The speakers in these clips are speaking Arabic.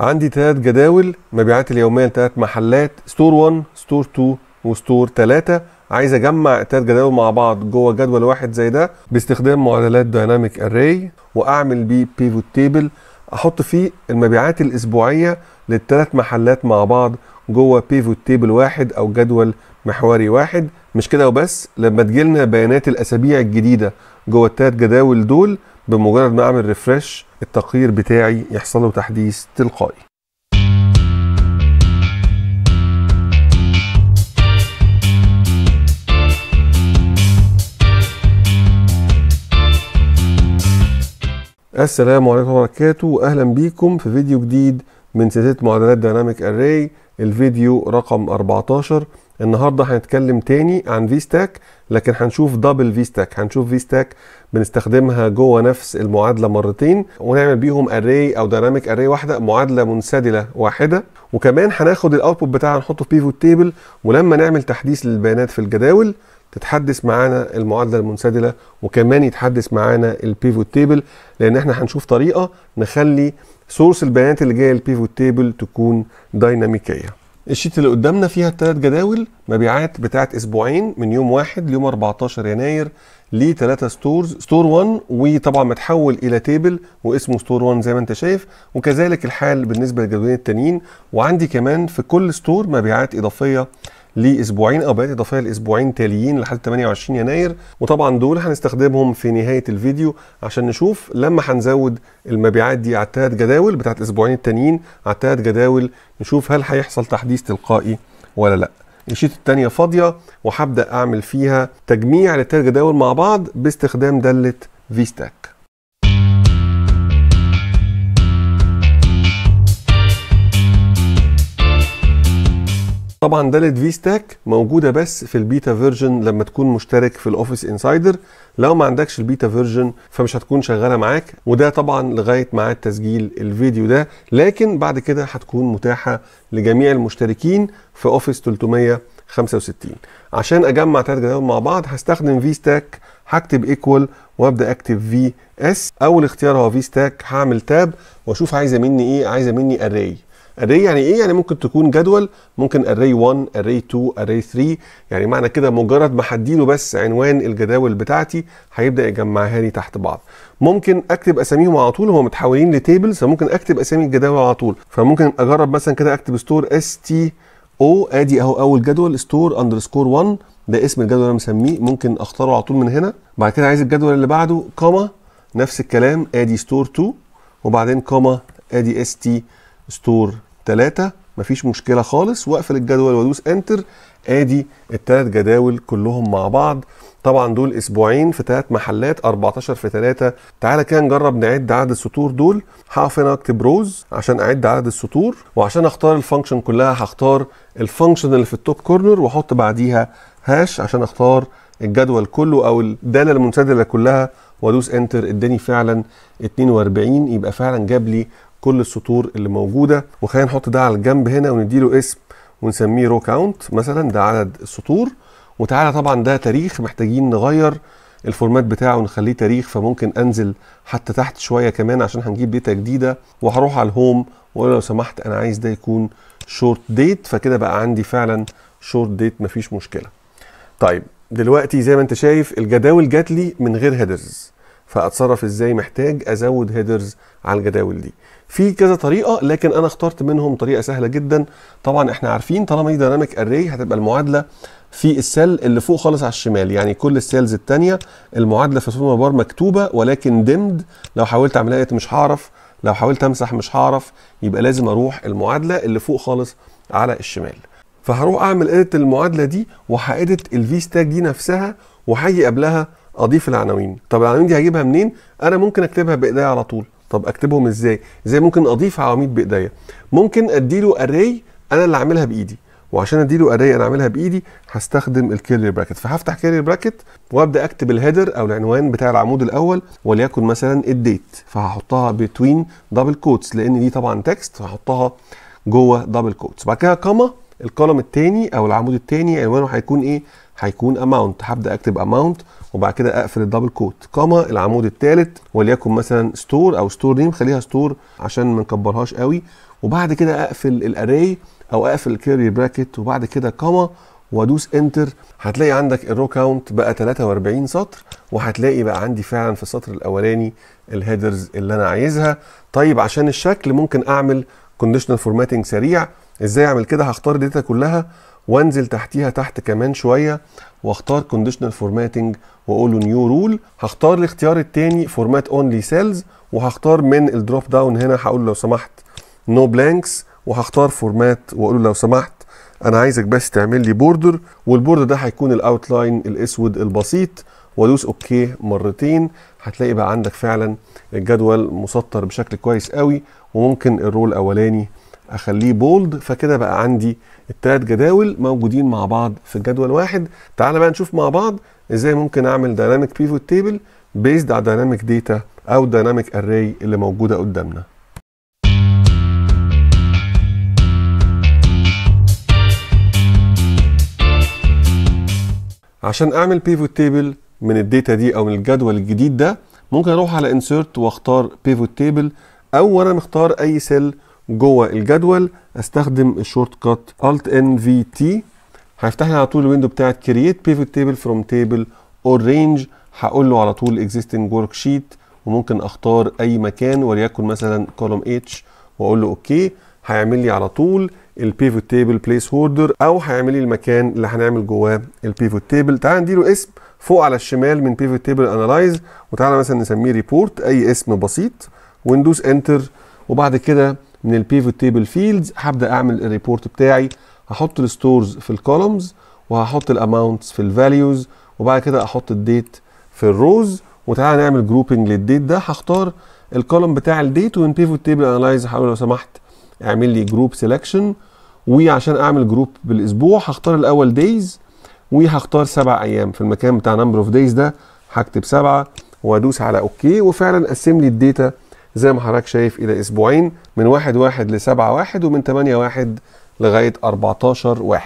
عندي ثلاث جداول مبيعات اليوميه لثلاث محلات ستور 1 ستور 2 وستور 3 عايز اجمع الثلاث جداول مع بعض جوه جدول واحد زي ده باستخدام معادلات دايناميك اري واعمل بيه بيفوت تيبل احط فيه المبيعات الاسبوعيه للثلاث محلات مع بعض جوه بيفوت تيبل واحد او جدول محوري واحد مش كده وبس لما تجيلنا بيانات الاسابيع الجديده جوه الثلاث جداول دول بمجرد ما اعمل ريفرش التقرير بتاعي يحصل له تحديث تلقائي السلام عليكم ورحمة الله وبركاته أهلا بيكم في فيديو جديد من سلسله معادلات دايناميك اري الفيديو رقم 14 النهارده هنتكلم تاني عن في ستاك لكن هنشوف دبل في ستاك هنشوف في ستاك بنستخدمها جوه نفس المعادله مرتين ونعمل بيهم اري او دايناميك اري واحده معادله منسدله واحده وكمان هناخد الاوتبوت بتاعها نحطه في بيفوت تيبل ولما نعمل تحديث للبيانات في الجداول تتحدث معانا المعادله المنسدله وكمان يتحدث معانا البيفوت تيبل لان احنا هنشوف طريقه نخلي سورس البيانات اللي جايه البيفوت تيبل تكون ديناميكيه الشيت اللي قدامنا فيها الثلاث جداول مبيعات بتاعه اسبوعين من يوم 1 ليوم 14 يناير لثلاثه ستورز ستور 1 وطبعا متحول الى تيبل واسمه ستور 1 زي ما انت شايف وكذلك الحال بالنسبه للجدولين التانيين وعندي كمان في كل ستور مبيعات اضافيه لاسبوعين او بيانات اضافيه لاسبوعين تاليين لحد 28 يناير وطبعا دول هنستخدمهم في نهايه الفيديو عشان نشوف لما هنزود المبيعات دي على الثلاث جداول بتاعت الاسبوعين التانيين على الثلاث جداول نشوف هل هيحصل تحديث تلقائي ولا لا الشيت الثانيه فاضيه وهبدا اعمل فيها تجميع للثلاث جداول مع بعض باستخدام داله فيستاك طبعا دالت في ستاك موجوده بس في البيتا فيرجن لما تكون مشترك في الاوفيس انسايدر لو ما عندكش البيتا فيرجن فمش هتكون شغاله معاك وده طبعا لغايه ميعاد تسجيل الفيديو ده لكن بعد كده هتكون متاحه لجميع المشتركين في اوفيس 365 عشان اجمع ثلاث جداول مع بعض هستخدم في ستاك هكتب ايكوال وابدا اكتب في اس اول اختيار هو في ستاك هعمل تاب واشوف عايزه مني ايه عايزه مني اري اري يعني ايه يعني ممكن تكون جدول ممكن اري 1 اري 2 اري 3 يعني معنى كده مجرد ما هديله بس عنوان الجداول بتاعتي هيبدا يجمعها لي تحت بعض ممكن اكتب اساميهم على طول هم متحولين لتيبلز فممكن اكتب اسامي الجداول على طول فممكن اجرب مثلا كده اكتب ستور اس تي او ادي اهو اول جدول ستور اندرسكور 1 ده اسم الجدول اللي انا مسميه ممكن اختاره على طول من هنا بعد كده عايز الجدول اللي بعده كوما نفس الكلام ادي ستور 2 وبعدين كوما ادي اس تي ستور 3 مفيش مشكله خالص واقفل الجدول وادوس انتر ادي الثلاث جداول كلهم مع بعض طبعا دول اسبوعين في ثلاث محلات 14 في 3 تعالى كده نجرب نعد عدد السطور دول هقف هنا اكتب روز عشان اعد عدد السطور وعشان اختار الفانكشن كلها هختار الفانكشن اللي في التوب كورنر واحط بعديها هاش عشان اختار الجدول كله او الداله المنسدله كلها وادوس انتر اداني فعلا 42 يبقى فعلا جاب لي كل السطور اللي موجوده وخلينا نحط ده على الجنب هنا ونديله اسم ونسميه رو كاونت مثلا ده عدد السطور وتعالى طبعا ده تاريخ محتاجين نغير الفورمات بتاعه ونخليه تاريخ فممكن انزل حتى تحت شويه كمان عشان هنجيب داتا جديده وهروح على الهوم واقول لو سمحت انا عايز ده يكون شورت ديت فكده بقى عندي فعلا شورت ديت مفيش مشكله. طيب دلوقتي زي ما انت شايف الجداول جات لي من غير هيدرز فاتصرف ازاي محتاج ازود هيدرز على الجداول دي في كذا طريقه لكن انا اخترت منهم طريقه سهله جدا طبعا احنا عارفين طالما دي دايناميك اري هتبقى المعادله في السيل اللي فوق خالص على الشمال يعني كل السيلز الثانيه المعادله في سوبر بار مكتوبه ولكن دمد لو حاولت اعملها مش هعرف لو حاولت امسح مش هعرف يبقى لازم اروح المعادله اللي فوق خالص على الشمال فهروح اعمل اديت المعادله دي وهاديت الفي ستاك دي نفسها وهاجي قبلها اضيف العناوين طب العناوين دي هجيبها منين انا ممكن اكتبها بايديا على طول طب اكتبهم ازاي ازاي ممكن اضيف عواميد بايديا ممكن اديله اري انا اللي عاملها بايدي وعشان اديله اري انا عاملها بايدي هستخدم الكيرلي براكت فهفتح كيرلي براكت وابدا اكتب الهيدر او العنوان بتاع العمود الاول وليكن مثلا الديت فهحطها بتوين دبل كوتس لان دي طبعا تكست فهحطها جوه دبل كوتس بعد كده كما الكولم الثاني او العمود الثاني عنوانه هيكون ايه هيكون اماونت هبدا اكتب اماونت وبعد كده اقفل الدبل كوت كما العمود الثالث وليكن مثلا ستور او ستور نيم خليها ستور عشان ما نكبرهاش قوي وبعد كده اقفل الاري او اقفل الكيري براكت وبعد كده كما وادوس انتر هتلاقي عندك الرو كاونت بقى 43 سطر وهتلاقي بقى عندي فعلا في السطر الاولاني الهيدرز اللي انا عايزها طيب عشان الشكل ممكن اعمل كونديشنال فورماتنج سريع ازاي اعمل كده هختار الداتا كلها وانزل تحتيها تحت كمان شويه واختار كونديشنال فورماتنج واقول له نيو رول هختار الاختيار الثاني فورمات اونلي سيلز وهختار من الدروب داون هنا هقول له لو سمحت نو بلانكس وهختار فورمات واقول له لو سمحت انا عايزك بس تعمل لي بوردر والبوردر ده هيكون الاوتلاين الاسود البسيط وادوس اوكي مرتين هتلاقي بقى عندك فعلا الجدول مسطر بشكل كويس قوي وممكن الرول الاولاني اخليه بولد فكده بقى عندي الثلاث جداول موجودين مع بعض في جدول واحد تعال بقى نشوف مع بعض ازاي ممكن اعمل دايناميك بيفوت تيبل بيزد على دايناميك ديتا او دايناميك اري اللي موجوده قدامنا عشان اعمل بيفوت تيبل من الداتا دي او من الجدول الجديد ده ممكن اروح على انسيرت واختار بيفوت تيبل او انا مختار اي سيل جوه الجدول استخدم الشورت كات Alt N V T هيفتح لي على طول الويندو بتاعت كرييت بيفوت تيبل فروم تيبل اور رينج هقول له على طول ورك شيت وممكن اختار اي مكان وليكن مثلا كولوم اتش واقول له اوكي هيعمل لي على طول البيفوت تيبل بليس هولدر او هيعمل لي المكان اللي هنعمل جواه البيفوت تيبل تعال نديله اسم فوق على الشمال من بيفوت تيبل انالايز وتعالى مثلا نسميه ريبورت اي اسم بسيط وندوس انتر وبعد كده من البيفوت تيبل فيلدز هبدا اعمل الريبورت بتاعي هحط الستورز في الكولومز وهحط الاماونتس في الفاليوز وبعد كده احط الديت في الروز وتعالى نعمل جروبنج للديت ده هختار الكولوم بتاع الديت ومن بيفوت تيبل انالايز هحاول لو سمحت اعمل لي جروب سيلكشن وعشان اعمل جروب بالاسبوع هختار الاول دايز وهختار سبع ايام في المكان بتاع نمبر اوف دايز ده هكتب سبعه وادوس على اوكي وفعلا قسم لي الداتا زي ما حضرتك شايف الى اسبوعين من 1 1 ل 7 1 ومن 8 1 لغايه 14 1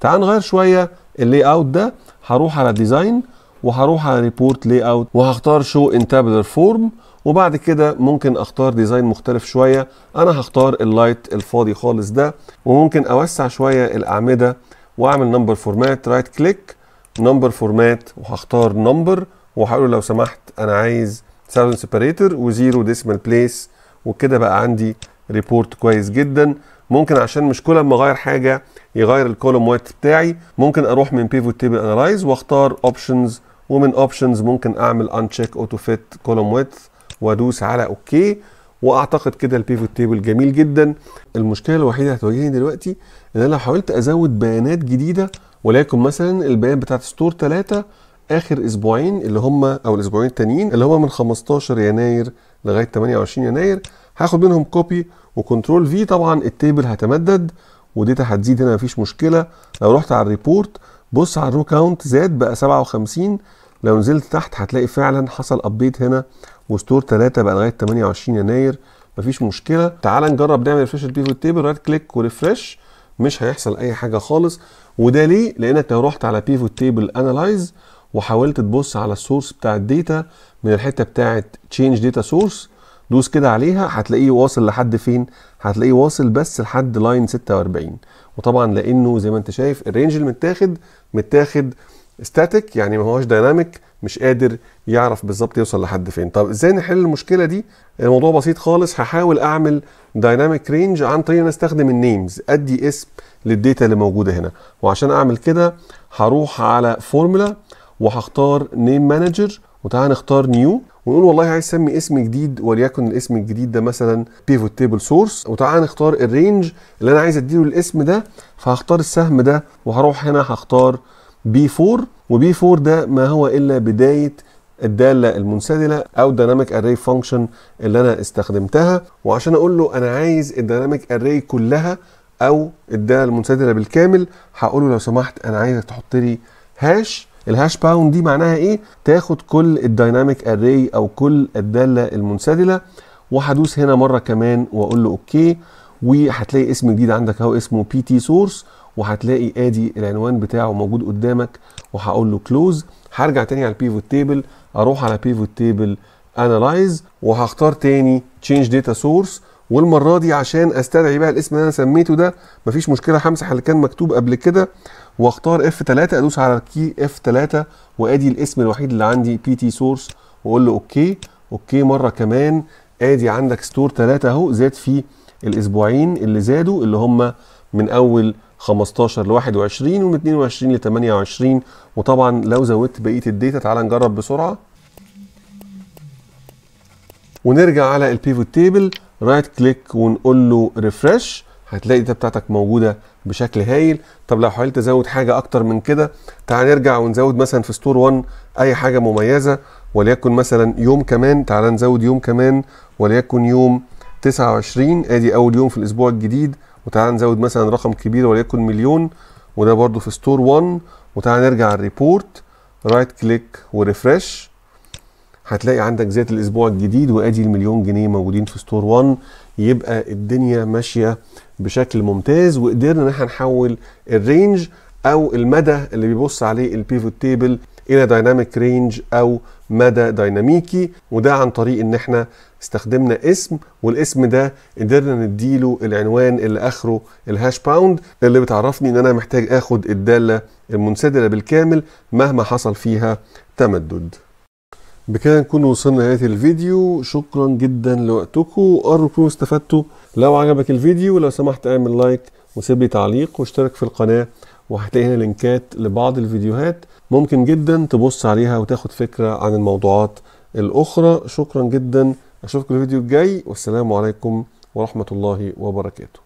تعال نغير شويه اللي اوت ده هروح على ديزاين وهروح على ريبورت لي اوت وهختار شو ان تابلر فورم وبعد كده ممكن اختار ديزاين مختلف شويه انا هختار اللايت الفاضي خالص ده وممكن اوسع شويه الاعمده واعمل نمبر فورمات رايت كليك نمبر فورمات وهختار نمبر وهقول لو سمحت انا عايز ساوند سيبريتور وزيرو ديسمال بليس وكده بقى عندي ريبورت كويس جدا ممكن عشان مش كل ما اغير حاجه يغير الكولوم ويت بتاعي ممكن اروح من بيفوت تيبل انالايز واختار اوبشنز ومن اوبشنز ممكن اعمل انشيك اوتو فيت كولوم ويت وادوس على اوكي واعتقد كده البيفوت تيبل جميل جدا المشكله الوحيده هتواجهني دلوقتي ان انا لو حاولت ازود بيانات جديده ولكن مثلا البيان بتاعت ستور 3 اخر اسبوعين اللي هم او الاسبوعين التانيين اللي هم من 15 يناير لغايه 28 يناير هاخد منهم كوبي وكنترول في طبعا التيبل هتمدد وديتا هتزيد هنا مفيش مشكله لو رحت على الريبورت بص على الرو كاونت زاد بقى 57 لو نزلت تحت هتلاقي فعلا حصل ابديت هنا وستور 3 بقى لغايه 28 يناير مفيش مشكله تعال نجرب نعمل ريفرش البيفوت تيبل رايت كليك وريفرش مش هيحصل اي حاجه خالص وده ليه لانك لو رحت على بيفوت تيبل انالايز وحاولت تبص على السورس بتاع الداتا من الحته بتاعه تشينج داتا سورس دوس كده عليها هتلاقيه واصل لحد فين هتلاقيه واصل بس لحد لاين 46 وطبعا لانه زي ما انت شايف الرينج اللي متاخد متاخد ستاتيك يعني ما هوش دايناميك مش قادر يعرف بالظبط يوصل لحد فين طب ازاي نحل المشكله دي الموضوع بسيط خالص هحاول اعمل دايناميك رينج عن طريق ان استخدم النيمز ادي اسم للداتا اللي موجوده هنا وعشان اعمل كده هروح على فورمولا وهختار نيم مانجر وتعالى نختار نيو ونقول والله عايز اسمي اسم جديد وليكن الاسم الجديد ده مثلا بيفوت تيبل سورس وتعالى نختار الرينج اللي انا عايز اديله الاسم ده فهختار السهم ده وهروح هنا هختار بي 4 وبي 4 ده ما هو الا بدايه الداله المنسدله او دايناميك اري فانكشن اللي انا استخدمتها وعشان اقول له انا عايز الدايناميك اري كلها او الداله المنسدله بالكامل هقول له لو سمحت انا عايزك تحط لي هاش الهاش باوند دي معناها ايه تاخد كل الدايناميك اري او كل الداله المنسدله وهدوس هنا مره كمان واقول له اوكي وهتلاقي اسم جديد عندك اهو اسمه بي تي سورس وهتلاقي ادي العنوان بتاعه موجود قدامك وهقول له كلوز هرجع تاني على البيفوت تيبل اروح على بيفوت تيبل انالايز وهختار تاني تشينج داتا سورس والمره دي عشان استدعي بقى الاسم اللي انا سميته ده مفيش مشكله همسح اللي كان مكتوب قبل كده واختار F3 ادوس على الكي F3 وادي الاسم الوحيد اللي عندي بي تي سورس واقول له اوكي اوكي مره كمان ادي عندك ستور 3 اهو زاد في الاسبوعين اللي زادوا اللي هم من اول 15 ل 21 ومن 22 ل 28 وطبعا لو زودت بقيه الداتا تعال نجرب بسرعه ونرجع على البيفوت تيبل رايت كليك ونقول له ريفرش هتلاقي الداتا بتاعتك موجوده بشكل هايل طب لو حاولت ازود حاجه اكتر من كده تعال نرجع ونزود مثلا في ستور 1 اي حاجه مميزه وليكن مثلا يوم كمان تعال نزود يوم كمان وليكن يوم 29 ادي اول يوم في الاسبوع الجديد وتعال نزود مثلا رقم كبير وليكن مليون وده برده في ستور 1 وتعال نرجع الريبورت رايت كليك وريفرش هتلاقي عندك ذات الاسبوع الجديد وادي المليون جنيه موجودين في ستور 1 يبقى الدنيا ماشيه بشكل ممتاز وقدرنا ان احنا نحول الرينج او المدى اللي بيبص عليه البيفوت تيبل الى دايناميك رينج او مدى دايناميكي وده عن طريق ان احنا استخدمنا اسم والاسم ده قدرنا نديله العنوان اللي اخره الهاش باوند اللي بتعرفني ان انا محتاج اخد الداله المنسدله بالكامل مهما حصل فيها تمدد بكده نكون وصلنا لنهايه الفيديو شكرا جدا لوقتكم وقروا تكونوا استفدتوا لو عجبك الفيديو لو سمحت اعمل لايك وسيب لي تعليق واشترك في القناه وهتلاقي هنا لينكات لبعض الفيديوهات ممكن جدا تبص عليها وتاخد فكره عن الموضوعات الاخرى شكرا جدا اشوفكم الفيديو الجاي والسلام عليكم ورحمه الله وبركاته